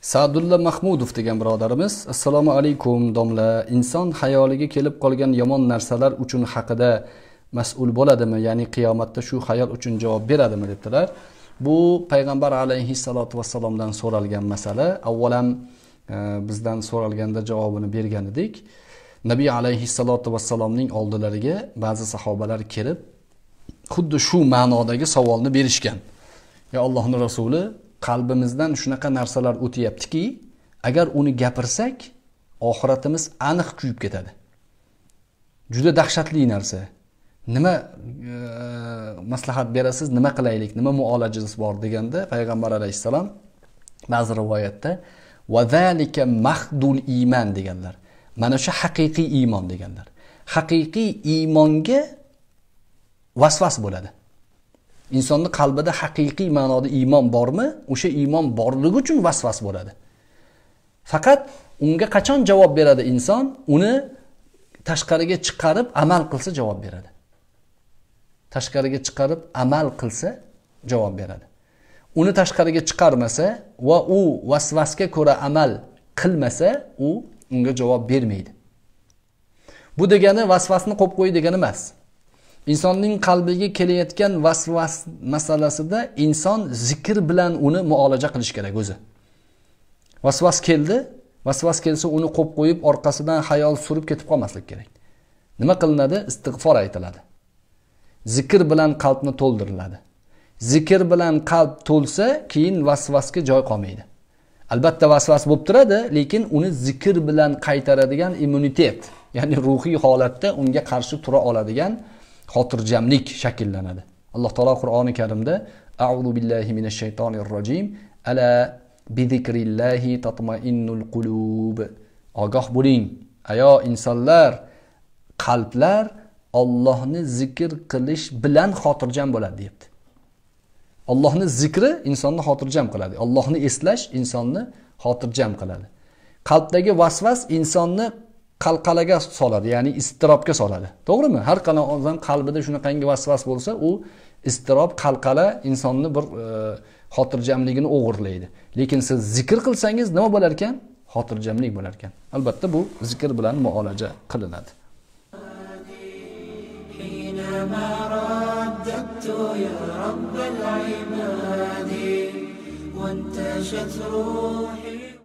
Sa'dulla Mahmudov degan birodarimiz assalomu alaykum domla inson hayoliga kelib qolgan yomon narsalar uchun haqida mas'ul bo'ladimi ya'ni qiyomatda shu hayol uchun javob beradimi debdilar bu payg'ambar alayhissalotu vassalomdan so'ralgan masala avvalam e, bizdan so'ralganda javobini bergan edik nabiy alayhissalotu vassalomning oldilariga ba'zi sahobalar kelib xuddi shu ma'nodagi savolni berishgan ya allohni rasuli qalbimizdan shunaqa narsalar o'tyaptiki agar uni gapirsak oxiratimiz aniq kuyib ketadi juda dahshatli narsa nima e, maslahat berasiz nima qilaylik nima muolajangiz bor deganda payg'ambar alayhissalom ba'zi rivoyatda vazalika mahdul iymon deganlar mana shu haqiqiy iymon deganlar haqiqiy iymonga vasvas bo'ladi insonni qalbida haqiqiy ma'noda iymon bormi o'sha iymon borligi uchun vasvas bo'ladi faqat unga qachon javob beradi inson uni tashqariga chiqarib amal qilsa javob beradi tashqariga chiqarib amal qilsa javob beradi uni tashqariga chiqarmasa va u vasvasga ko'ra amal qilmasa u unga javob bermaydi bu degani vasvasni qo'yib qo'y degani emas insonning qalbiga kelayotgan vasvas masalasida inson zikr bilan uni muolaja qilish kerak o'zi vasvas keldi vasvas kelsa uni qo'yib qo'yib orqasidan hayol surib ketib qolmaslik kerak nima qilinadi istig'for aytiladi zikr bilan qalbni to'ldiriladi zikr bilan qalb to'lsa keyin vasvasga joy qolmaydi albatta vasvas bo'lib turadi lekin uni zikr bilan qaytaradigan immunitet ya'ni ruhiy holatda unga qarshi tura oladigan xotirjamlik shakllanadi alloh taolo qur'oni karimda audu billahi minash shaytonir rojim ala bizikrillahi tatmainnul qulub ogoh bo'ling ayo insonlar qalblar ollohni zikr qilish bilan xotirjam bo'ladi deyapti ollohni zikri insonni xotirjam qiladi ollohni eslash insonni xotirjam qiladi qalbdagi vasvas insonni qalqalaga soladi ya'ni iztirobga soladi to'g'rimi har qanday odam qalbida shunaqangi vasvas bo'lsa u iztirob qalqala insonni bir e, xotirjamligini o'g'irlaydi lekin siz zikr qilsangiz nima bo'lar ekan xotirjamlik bo'lar ekan albatta bu zikr bilan muolaja qilinadi